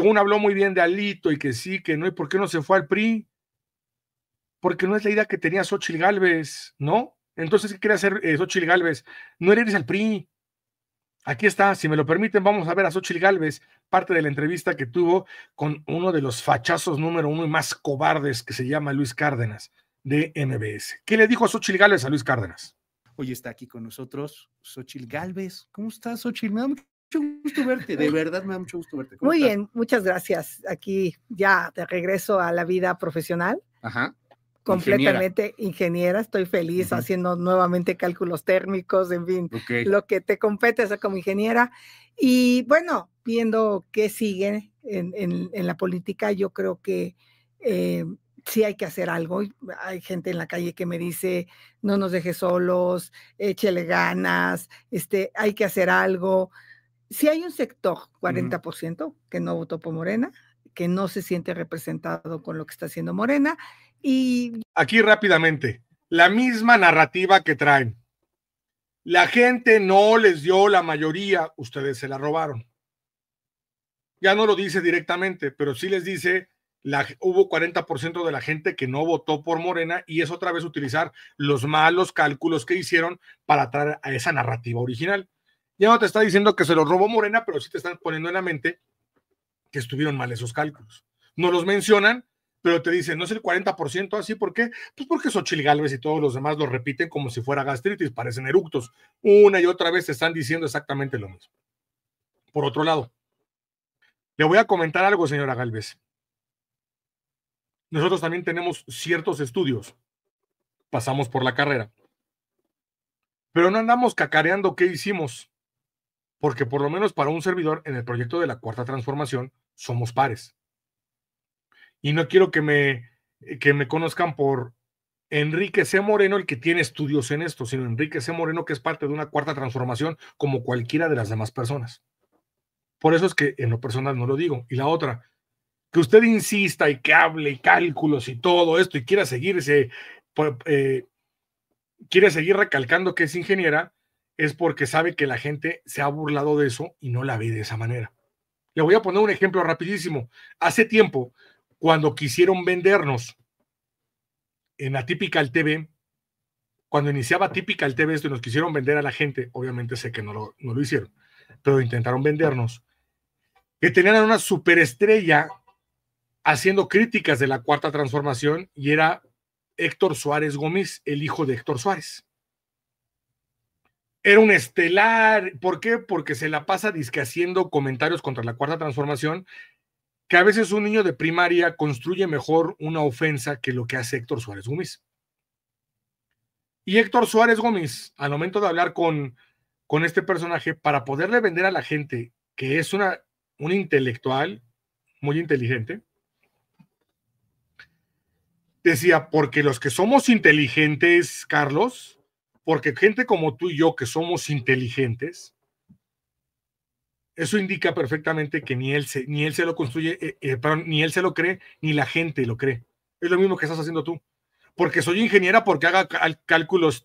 según habló muy bien de Alito y que sí, que no, ¿y por qué no se fue al PRI? Porque no es la idea que tenía Xochitl Galvez, ¿no? Entonces, ¿qué quiere hacer eh, Galvez? No eres al PRI. Aquí está, si me lo permiten, vamos a ver a Xochitl Galvez, parte de la entrevista que tuvo con uno de los fachazos número uno y más cobardes que se llama Luis Cárdenas, de MBS. ¿Qué le dijo Xochitl Galvez a Luis Cárdenas? Hoy está aquí con nosotros Xochitl Galvez. ¿Cómo estás, Xochitl? gusto verte, de verdad me da mucho gusto verte. Muy bien, muchas gracias. Aquí ya te regreso a la vida profesional. Ajá. Completamente ingeniera, estoy feliz haciendo nuevamente cálculos térmicos, en fin, lo que te compete eso como ingeniera. Y bueno, viendo qué sigue en, la política, yo creo que eh, sí hay que hacer algo. Hay gente en la calle que me dice, no nos deje solos, échele ganas, este, hay que hacer algo si hay un sector, 40%, que no votó por Morena, que no se siente representado con lo que está haciendo Morena. Y aquí rápidamente, la misma narrativa que traen. La gente no les dio la mayoría, ustedes se la robaron. Ya no lo dice directamente, pero sí les dice, la, hubo 40% de la gente que no votó por Morena y es otra vez utilizar los malos cálculos que hicieron para traer a esa narrativa original ya no te está diciendo que se lo robó Morena, pero sí te están poniendo en la mente que estuvieron mal esos cálculos. No los mencionan, pero te dicen, no es el 40%, así, ¿por qué? Pues porque Xochil Galvez y todos los demás lo repiten como si fuera gastritis, parecen eructos. Una y otra vez te están diciendo exactamente lo mismo. Por otro lado, le voy a comentar algo, señora Galvez. Nosotros también tenemos ciertos estudios, pasamos por la carrera, pero no andamos cacareando qué hicimos porque por lo menos para un servidor en el proyecto de la cuarta transformación somos pares. Y no quiero que me, que me conozcan por Enrique C. Moreno, el que tiene estudios en esto, sino Enrique C. Moreno, que es parte de una cuarta transformación como cualquiera de las demás personas. Por eso es que en lo personal no lo digo. Y la otra, que usted insista y que hable y cálculos y todo esto y quiera seguirse, pues, eh, quiere seguir recalcando que es ingeniera, es porque sabe que la gente se ha burlado de eso y no la ve de esa manera. Le voy a poner un ejemplo rapidísimo. Hace tiempo, cuando quisieron vendernos en típica TV, cuando iniciaba el TV esto nos quisieron vender a la gente, obviamente sé que no lo, hicieron, pero intentaron vendernos, que tenían una superestrella haciendo críticas de la cuarta transformación y era Héctor Suárez Gómez, el hijo de Héctor Suárez era un estelar. ¿Por qué? Porque se la pasa disque haciendo comentarios contra la cuarta transformación, que a veces un niño de primaria construye mejor una ofensa que lo que hace Héctor Suárez Gómez. Y Héctor Suárez Gómez, al momento de hablar con, con este personaje, para poderle vender a la gente que es una, un intelectual muy inteligente, decía, porque los que somos inteligentes, Carlos, porque gente como tú y yo, que somos inteligentes, eso indica perfectamente que ni él se, ni él se lo construye, eh, eh, ni él se lo cree, ni la gente lo cree. Es lo mismo que estás haciendo tú. Porque soy ingeniera porque haga cálculos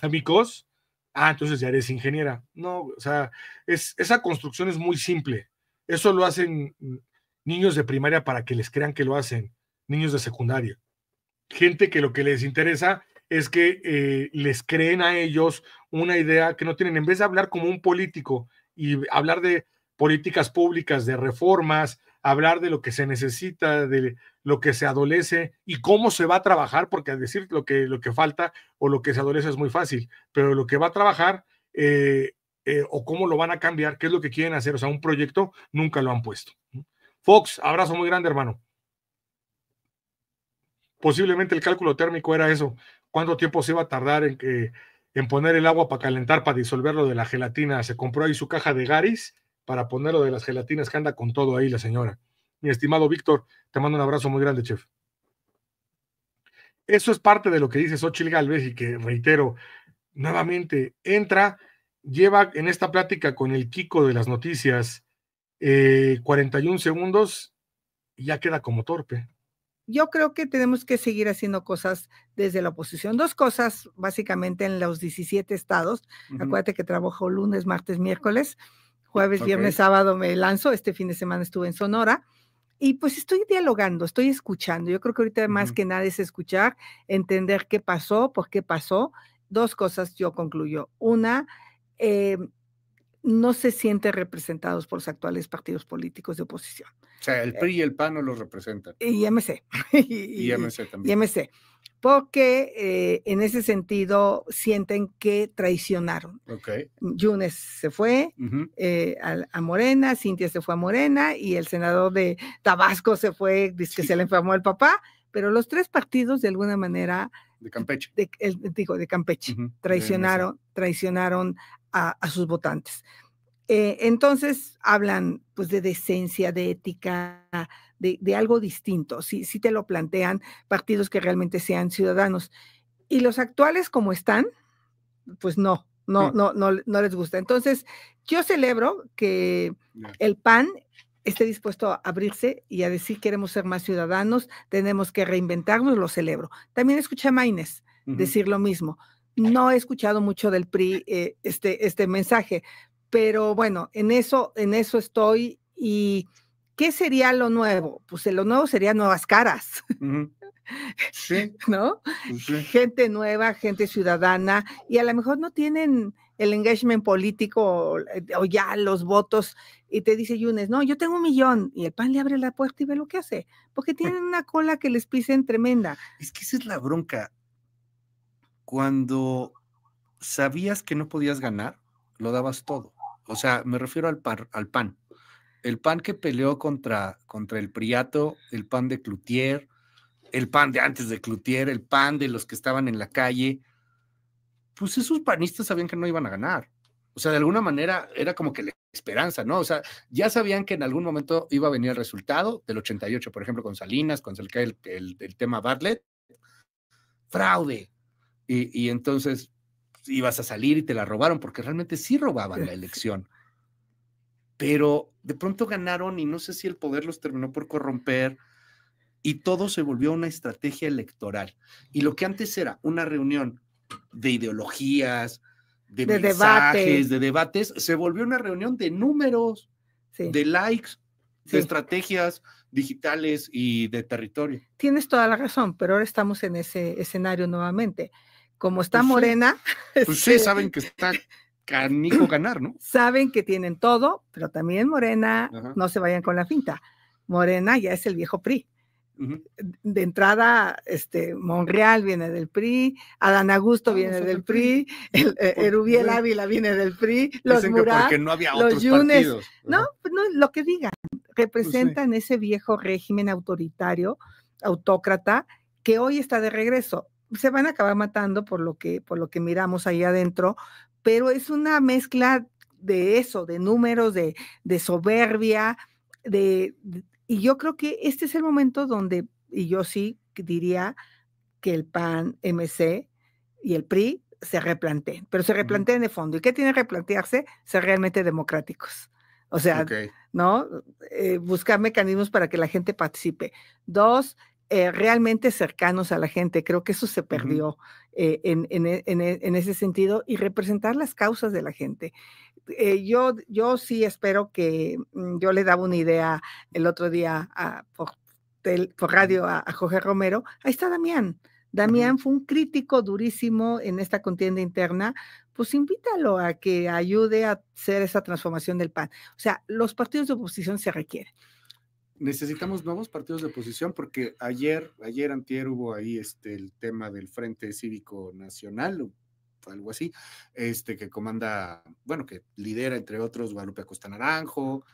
amigos. Ah, entonces ya eres ingeniera. No, o sea, esa construcción es muy simple. Eso lo hacen niños de primaria para que les crean que lo hacen, niños de secundaria. Gente que lo que les interesa es que eh, les creen a ellos una idea que no tienen. En vez de hablar como un político y hablar de políticas públicas, de reformas, hablar de lo que se necesita, de lo que se adolece y cómo se va a trabajar, porque decir lo que, lo que falta o lo que se adolece es muy fácil, pero lo que va a trabajar eh, eh, o cómo lo van a cambiar, qué es lo que quieren hacer, o sea, un proyecto nunca lo han puesto. Fox, abrazo muy grande, hermano. Posiblemente el cálculo térmico era eso, cuánto tiempo se iba a tardar en, en poner el agua para calentar, para disolverlo de la gelatina. Se compró ahí su caja de Garis para ponerlo de las gelatinas que anda con todo ahí la señora. Mi estimado Víctor, te mando un abrazo muy grande, chef. Eso es parte de lo que dice Xochil Galvez y que reitero, nuevamente entra, lleva en esta plática con el Kiko de las noticias 41 eh, segundos y ya queda como torpe yo creo que tenemos que seguir haciendo cosas desde la oposición. Dos cosas, básicamente, en los 17 estados. Acuérdate que trabajo lunes, martes, miércoles, jueves, viernes, sábado me lanzo. Este fin de semana estuve en Sonora. Y pues estoy dialogando, estoy escuchando. Yo creo que ahorita más que nada es escuchar, entender qué pasó, por qué pasó. Dos cosas yo concluyo. Una, eh, no se sienten representados por los actuales partidos políticos de oposición. O sea, el eh, PRI y el PAN no los representan. Y MC. Y, MC también. Y MC. Porque eh, en ese sentido sienten que traicionaron. Okay. Yunes se fue eh, a, Morena, Cintia se fue a Morena y el senador de Tabasco se fue, dice que se le enfermó el papá pero los tres partidos de alguna manera... De Campeche. De, digo, de Campeche. Traicionaron, traicionaron a, sus votantes. Eh, entonces hablan pues de decencia, de ética, de, algo distinto. Si, si te lo plantean partidos que realmente sean ciudadanos. Y los actuales como están, pues no, no, mm. no, no les gusta. Entonces, yo celebro que el PAN esté dispuesto a abrirse y a decir queremos ser más ciudadanos, tenemos que reinventarnos, lo celebro. También escuché a Maines decir lo mismo. No he escuchado mucho del PRI eh, este, este mensaje, pero bueno, en eso, en eso estoy. ¿Y qué sería lo nuevo? Pues lo nuevo sería nuevas caras. Sí. ¿No? Gente nueva, gente ciudadana, y a lo mejor no tienen el engagement político eh, o, ya los votos y te dice Yunes, no, yo tengo un millón y el PAN le abre la puerta y ve lo que hace, porque tienen una cola que les pisen tremenda. Es que esa es la bronca. Cuando sabías que no podías ganar, lo dabas todo. O sea, me refiero al, al PAN. El PAN que peleó contra, contra el Priato, el PAN de Cloutier, el PAN de antes de Cloutier, el PAN de los que estaban en la calle pues esos panistas sabían que no iban a ganar. O sea, de alguna manera era como que la esperanza, ¿no? O sea, ya sabían que en algún momento iba a venir el resultado del 88, por ejemplo, con Salinas, con el, tema Bartlett. Fraude. Y, y, entonces ibas a salir y te la robaron, porque realmente sí robaban la elección. Pero de pronto ganaron y no sé si el poder los terminó por corromper y todo se volvió una estrategia electoral. Y lo que antes era una reunión de ideologías, de, debates mensajes, de debates, se volvió una reunión de números, de likes, de estrategias digitales y de territorio. Tienes toda la razón, pero ahora estamos en ese escenario nuevamente. Como pues está Morena. ustedes Pues sí, este, saben que está canico ganar, ¿no? Saben que tienen todo, pero también Morena, no se vayan con la finta. Morena ya es el viejo PRI. De entrada, este, Monreal viene del PRI, Adán Augusto ah, viene del PRI, eh, Erubiel Ávila viene del PRI, los los Yunes, no, lo que digan, pues representan ese viejo régimen autoritario, autócrata, que hoy está de regreso. Se van a acabar matando por lo que, por lo que miramos ahí adentro, pero es una mezcla de eso, de números, de, soberbia, de y yo creo que este es el momento donde, y yo sí diría que el PAN, MC y el PRI se replanteen, pero se replanteen de fondo. ¿Y qué tiene que replantearse? Ser realmente democráticos. O sea, ¿no? Eh, buscar mecanismos para que la gente participe. Dos, eh, realmente cercanos a la gente. Creo que eso se perdió eh, en, en, ese sentido y representar las causas de la gente. Eh, yo, yo sí espero que mm, yo le daba una idea el otro día por, radio a, Jorge Romero. Ahí está Damián. Damián fue un crítico durísimo en esta contienda interna. Pues invítalo a que ayude a hacer esa transformación del PAN. O sea, los partidos de oposición se requieren. Necesitamos nuevos partidos de oposición porque ayer, ayer antier hubo ahí este, el tema del Frente Cívico Nacional, algo así, este, que comanda, bueno, que lidera entre otros Guadalupe Acosta Naranjo,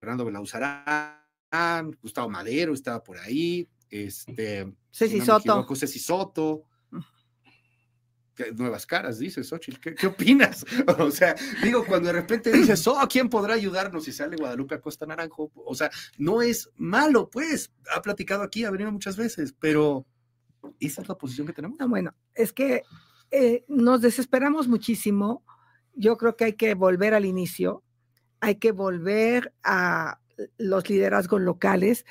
Fernando Belauzarán, Gustavo Madero estaba por ahí, este, Ceci Soto. Mm. Nuevas caras, dices, Xochitl, ¿qué, opinas? o sea, digo, cuando de repente dices, oh, ¿quién podrá ayudarnos? si sale Guadalupe Acosta Naranjo, o sea, no es malo, pues, ha platicado aquí, ha venido muchas veces, pero esa es la posición que tenemos. Ah, bueno, es que eh, nos desesperamos muchísimo. Yo creo que hay que volver al inicio, hay que volver a los liderazgos locales.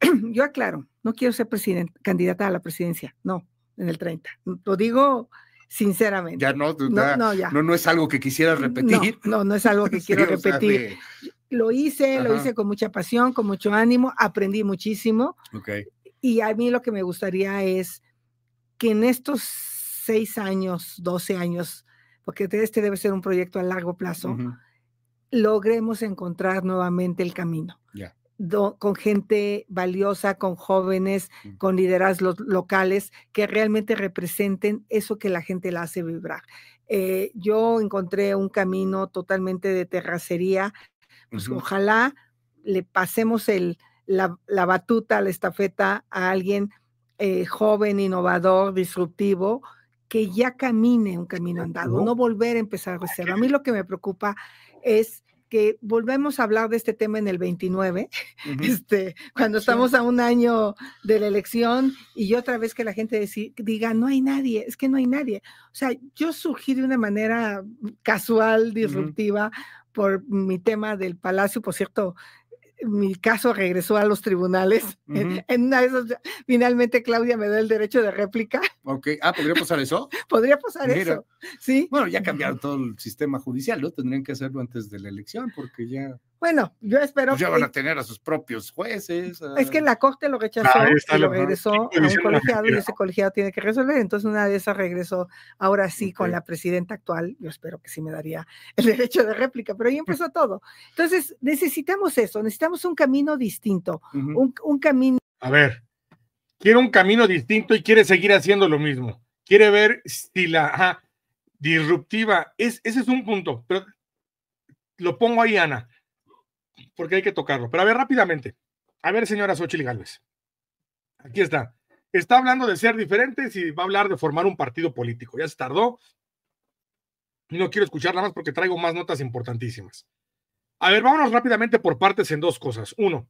Yo aclaro, no quiero ser candidata a la presidencia, no, en el 30. Lo digo sinceramente. Ya no, no, es algo que quisiera repetir. No, no, es algo que quiero repetir. Lo hice, lo hice con mucha pasión, con mucho ánimo, aprendí muchísimo. Okay. Y a mí lo que me gustaría es que en estos seis años, doce años, porque este debe ser un proyecto a largo plazo, logremos encontrar nuevamente el camino. con gente valiosa, con jóvenes, con liderazgos locales que realmente representen eso que la gente la hace vibrar. Eh, yo encontré un camino totalmente de terracería. Pues, ojalá le pasemos el, la, batuta, la estafeta a alguien eh, joven, innovador, disruptivo, que ya camine un camino andado, no, volver a empezar a reservar. A mí lo que me preocupa es que volvemos a hablar de este tema en el 29, este, cuando estamos a un año de la elección y otra vez que la gente diga, no hay nadie, es que no hay nadie. O sea, yo surgí de una manera casual, disruptiva, por mi tema del palacio, por cierto, mi caso regresó a los tribunales. en, una finalmente Claudia me da el derecho de réplica. Ok, ah, ¿podría pasar eso? podría pasar eso, sí. Bueno, ya cambiaron todo el sistema judicial, ¿no? Tendrían que hacerlo antes de la elección porque ya... Bueno, yo espero. Pues ya van a tener a sus propios jueces. Ah. Es que la corte lo rechazó y lo regresó a un colegiado y ese colegiado tiene que resolver. Entonces, una de esas regresó ahora sí con la presidenta actual. Yo espero que sí me daría el derecho de réplica, pero ahí empezó todo. Entonces, necesitamos eso, necesitamos un camino distinto, un, camino. A ver, quiere un camino distinto y quiere seguir haciendo lo mismo. Quiere ver si la disruptiva es, ese es un punto, pero lo pongo ahí, Ana porque hay que tocarlo. Pero a ver, rápidamente. A ver, señora Xochitl Gálvez. Aquí está. Está hablando de ser diferentes y va a hablar de formar un partido político. Ya se tardó. No quiero escucharla más porque traigo más notas importantísimas. A ver, vámonos rápidamente por partes en dos cosas. Uno,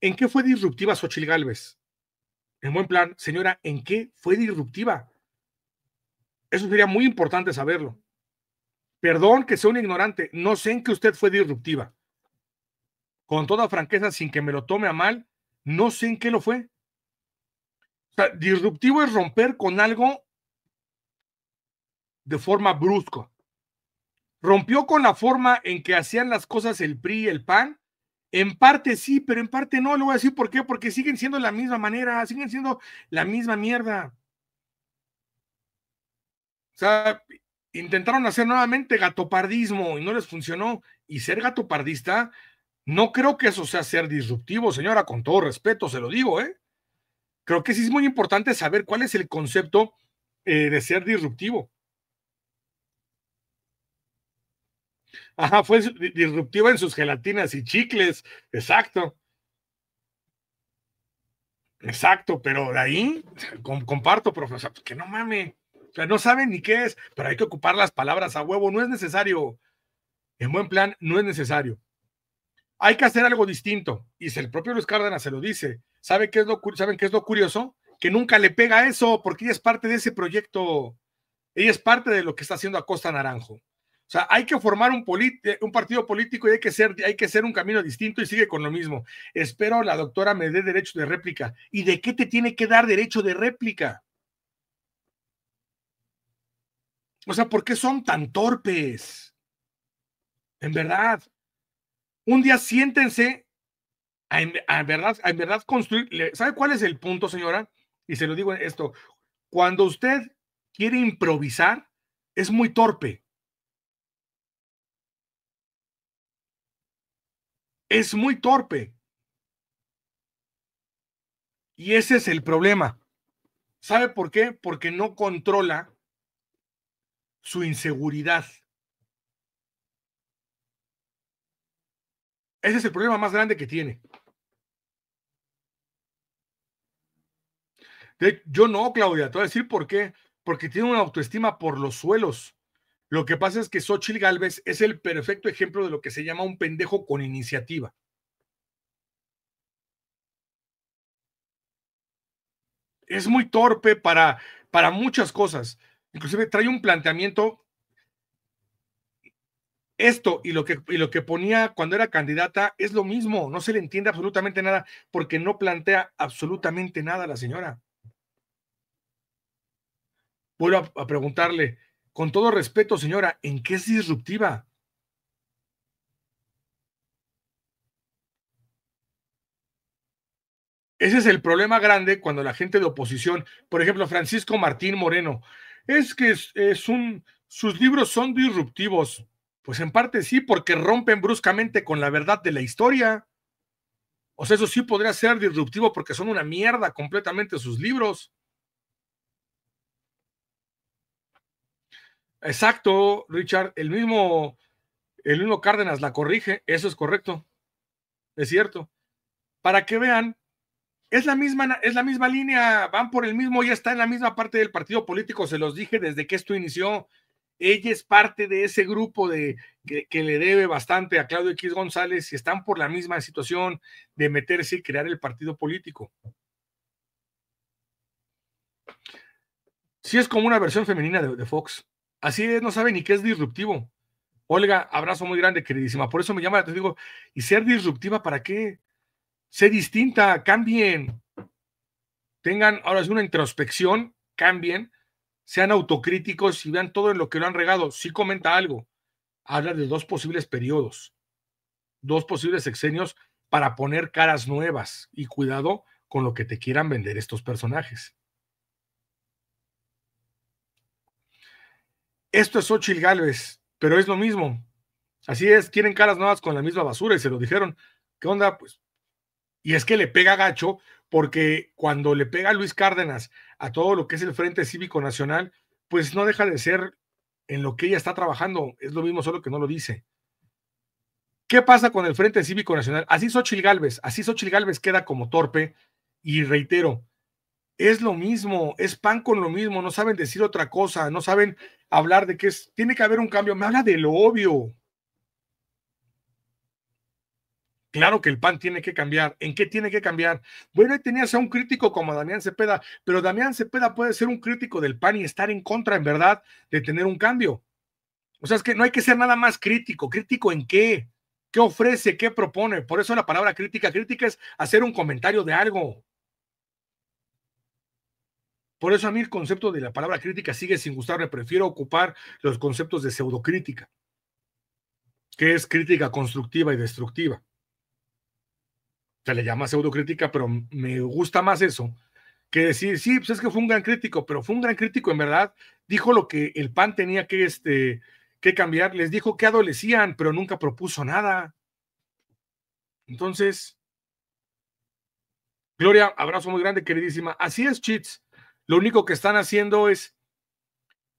¿en qué fue disruptiva Xochitl Gálvez? En buen plan, señora, ¿en qué fue disruptiva? Eso sería muy importante saberlo. Perdón que sea un ignorante, no sé en qué usted fue disruptiva con toda franqueza, sin que me lo tome a mal, no sé en qué lo fue. O sea, disruptivo es romper con algo de forma brusca. Rompió con la forma en que hacían las cosas el PRI el PAN. En parte sí, pero en parte no. Le voy a decir por qué. Porque siguen siendo la misma manera, siguen siendo la misma mierda. O sea, intentaron hacer nuevamente gatopardismo y no les funcionó. Y ser gatopardista no creo que eso sea ser disruptivo, señora, con todo respeto, se lo digo, ¿eh? Creo que sí es muy importante saber cuál es el concepto eh, de ser disruptivo. Ajá, fue disruptivo en sus gelatinas y chicles, exacto. Exacto, pero de ahí comparto, profesor, que no mame. O no saben ni qué es, pero hay que ocupar las palabras a huevo, no es necesario. En buen plan, no es necesario hay que hacer algo distinto. Y el propio Luis Cárdenas se lo dice. ¿Sabe que es lo, ¿Saben qué es lo curioso? Que nunca le pega eso, porque ella es parte de ese proyecto, ella es parte de lo que está haciendo Acosta Naranjo. O sea, hay que formar un, eh, un partido político y hay que, ser, hay que ser un camino distinto y sigue con lo mismo. Espero la doctora me dé derecho de réplica. ¿Y de qué te tiene que dar derecho de réplica? O sea, ¿por qué son tan torpes? En verdad, un día siéntense a, verdad, verdad construir. ¿Sabe cuál es el punto, señora? Y se lo digo esto. Cuando usted quiere improvisar, es muy torpe. Es muy torpe. Y ese es el problema. ¿Sabe por qué? Porque no controla su inseguridad. Ese es el problema más grande que tiene. yo no, Claudia, te voy a decir por qué. Porque tiene una autoestima por los suelos. Lo que pasa es que Xochitl Galvez es el perfecto ejemplo de lo que se llama un pendejo con iniciativa. Es muy torpe para, para muchas cosas. Inclusive trae un planteamiento esto y lo, que, lo que ponía cuando era candidata es lo mismo, no se le entiende absolutamente nada porque no plantea absolutamente nada a la señora. Vuelvo a, preguntarle, con todo respeto, señora, ¿en qué es disruptiva? Ese es el problema grande cuando la gente de oposición, por ejemplo, Francisco Martín Moreno, es que un, sus libros son disruptivos. Pues en parte sí, porque rompen bruscamente con la verdad de la historia. O sea, eso sí podría ser disruptivo porque son una mierda completamente sus libros. Exacto, Richard. El mismo, el uno Cárdenas la corrige. Eso es correcto. Es cierto. Para que vean, es la misma, es la misma línea, van por el mismo, ya está en la misma parte del partido político. Se los dije desde que esto inició ella es parte de ese grupo de, que, le debe bastante a Claudio X González y están por la misma situación de meterse y crear el partido político. si es como una versión femenina de, Fox. Así es, no sabe ni qué es disruptivo. Olga, abrazo muy grande, queridísima. Por eso me llama, te digo, ¿y ser disruptiva para qué? Sé distinta, cambien. Tengan ahora una introspección, cambien sean autocríticos y vean todo en lo que lo han regado. Sí comenta algo. Habla de dos posibles periodos, dos posibles sexenios para poner caras nuevas y cuidado con lo que te quieran vender estos personajes. Esto es Ochil Gálvez, pero es lo mismo. Así es, quieren caras nuevas con la misma basura y se lo dijeron. ¿Qué onda? Pues. Y es que le pega gacho porque cuando le pega a Luis Cárdenas a todo lo que es el Frente Cívico Nacional, pues no deja de ser en lo que ella está trabajando, es lo mismo, solo que no lo dice. ¿Qué pasa con el Frente Cívico Nacional? Así ochil galvez así ochil galvez queda como torpe, y reitero, es lo mismo, es pan con lo mismo, no saben decir otra cosa, no saben hablar de qué es, tiene que haber un cambio, me habla de lo obvio, Claro que el PAN tiene que cambiar. ¿En qué tiene que cambiar? Bueno, ahí tenías a un crítico como Damián Cepeda, pero Damián Cepeda puede ser un crítico del PAN y estar en contra, en verdad, de tener un cambio. O sea, es que no hay que ser nada más crítico. ¿Crítico en qué? ¿Qué ofrece? ¿Qué propone? Por eso la palabra crítica, crítica es hacer un comentario de algo. Por eso a mí el concepto de la palabra crítica sigue sin gustarme. Prefiero ocupar los conceptos de pseudocrítica, que es crítica constructiva y destructiva se le llama pseudocrítica, pero me gusta más eso que decir, sí, pues es que fue un gran crítico, pero fue un gran crítico, en verdad, dijo lo que el PAN tenía que, este, que cambiar, les dijo que adolecían, pero nunca propuso nada. Entonces, Gloria, abrazo muy grande, queridísima. Así es, Chits. Lo único que están haciendo es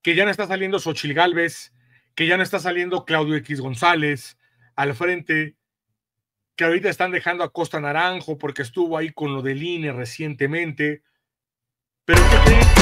que ya no está saliendo Xochil Galvez que ya no está saliendo Claudio X González al frente, que ahorita están dejando a Costa Naranjo porque estuvo ahí con lo del INE recientemente. Pero ¿qué